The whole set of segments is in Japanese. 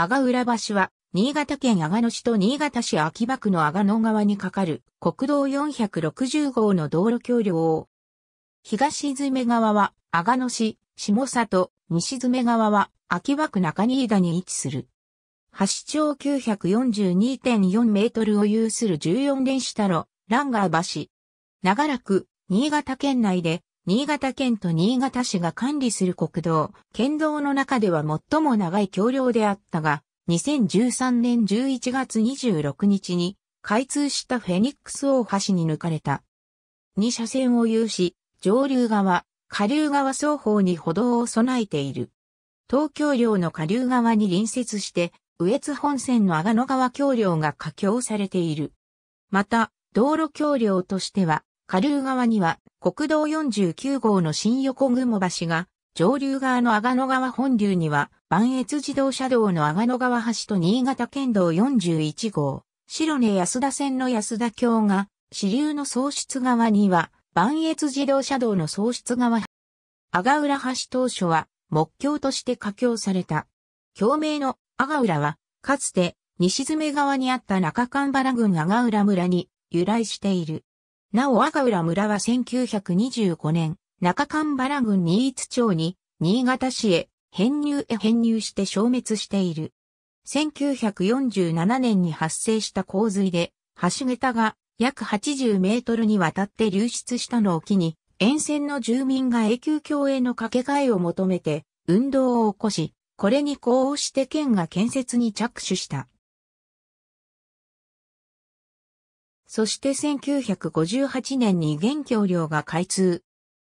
阿賀浦橋は、新潟県阿賀野市と新潟市秋葉区の阿賀野川に架かる国道460号の道路橋梁。東詰川は阿賀野市、下里、西詰川は秋葉区中新田に位置する。橋長942.4メートルを有する14連下路、ランガー橋。長らく、新潟県内で新潟県と新潟市が管理する国道、県道の中では最も長い橋梁であったが、2013年11月26日に開通したフェニックス大橋に抜かれた。2車線を有し、上流側、下流側双方に歩道を備えている。東京領の下流側に隣接して、上越本線の阿賀野川橋梁が架橋されている。また、道路橋梁としては、下流側には国道49号の新横雲橋が、上流側の阿賀野川本流には、万越自動車道の阿賀野川橋と新潟県道41号、白根安田線の安田橋が、支流の創出側には、万越自動車道の創出側、阿賀浦橋当初は、木橋として架橋された。橋名の阿賀浦は、かつて、西詰側にあった中神原郡阿賀浦村に由来している。なお赤浦村は1925年、中間原郡新津町に、新潟市へ、編入へ編入して消滅している。1947年に発生した洪水で、橋桁が約80メートルにわたって流出したのを機に、沿線の住民が永久橋への掛け替えを求めて、運動を起こし、これに呼応して県が建設に着手した。そして1958年に原橋梁が開通。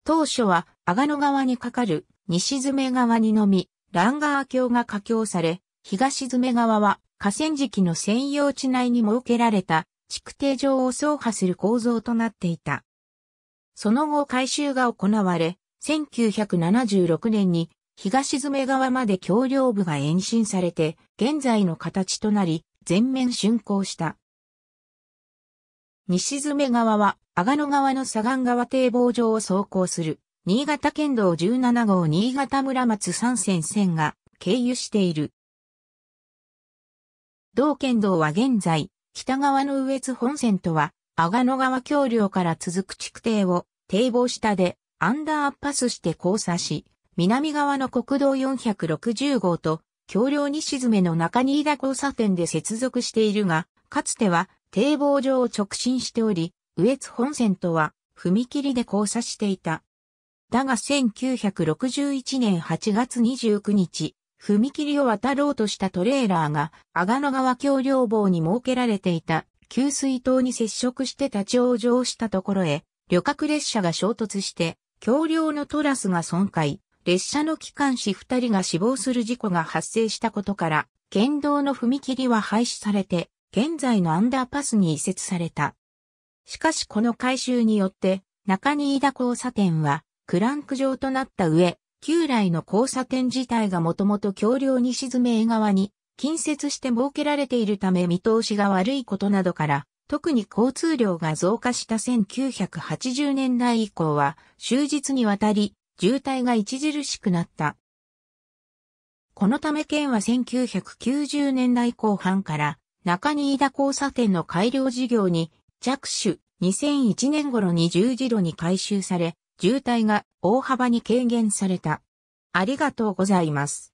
当初は阿賀野川に架かる西詰川にのみ、ランガー橋が架橋され、東詰川は河川敷の専用地内に設けられた築堤場を走破する構造となっていた。その後改修が行われ、1976年に東詰川まで橋梁部が延伸されて、現在の形となり、全面竣工した。西詰川は、阿賀野川の左岸川堤防上を走行する、新潟県道17号新潟村松山線線が経由している。同県道は現在、北側の上津本線とは、阿賀野川橋梁から続く築堤を、堤防下で、アンダーパスして交差し、南側の国道460号と、橋梁西詰の中新田交差点で接続しているが、かつては堤防上を直進しており、羽越本線とは踏切で交差していた。だが1961年8月29日、踏切を渡ろうとしたトレーラーが、阿賀野川橋梁棒に設けられていた、給水塔に接触して立ち往生したところへ、旅客列車が衝突して、橋梁のトラスが損壊、列車の機関士2人が死亡する事故が発生したことから、県道の踏切は廃止されて、現在のアンダーパスに移設された。しかしこの改修によって、中に井田交差点は、クランク状となった上、旧来の交差点自体がもともと橋梁に沈め江側に近接して設けられているため見通しが悪いことなどから、特に交通量が増加した1980年代以降は、終日にわたり、渋滞が著しくなった。このため県は1990年代後半から、中新田交差点の改良事業に着手2001年頃に十字路に改修され、渋滞が大幅に軽減された。ありがとうございます。